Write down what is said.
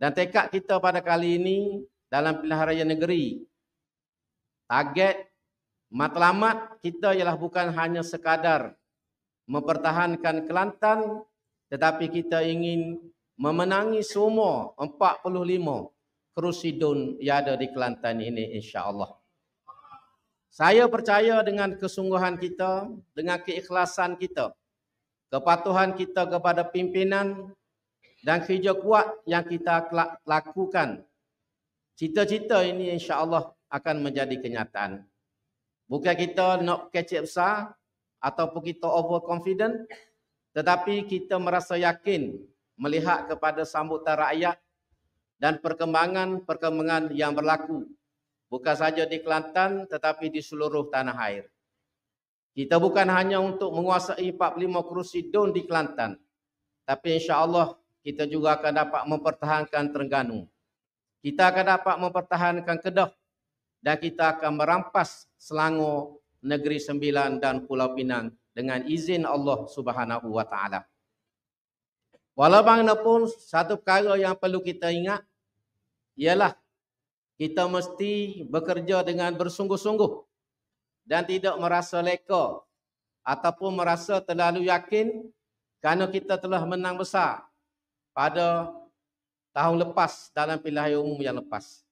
Dan tekad kita pada kali ini dalam pilihan raya negeri, target matlamat kita ialah bukan hanya sekadar mempertahankan Kelantan tetapi kita ingin memenangi semua 45 kerusi DUN yang ada di Kelantan ini insya-Allah. Saya percaya dengan kesungguhan kita, dengan keikhlasan kita, kepatuhan kita kepada pimpinan dan kerja kuat yang kita lakukan. Cita-cita ini insya-Allah akan menjadi kenyataan. Bukan kita nak kecil besar ataupun kita over confident tetapi kita merasa yakin melihat kepada sambutan rakyat dan perkembangan-perkembangan yang berlaku bukan saja di Kelantan tetapi di seluruh tanah air. Kita bukan hanya untuk menguasai 45 kerusi DUN di Kelantan tapi insya-Allah kita juga akan dapat mempertahankan Terengganu. Kita akan dapat mempertahankan Kedah dan kita akan merampas Selangor, Negeri Sembilan dan Pulau Pinang dengan izin Allah Subhanahu Wa Taala. Walau bagaimanapun satu perkara yang perlu kita ingat ialah kita mesti bekerja dengan bersungguh-sungguh dan tidak merasa leka ataupun merasa terlalu yakin kerana kita telah menang besar pada tahun lepas dalam pilihan umum yang lepas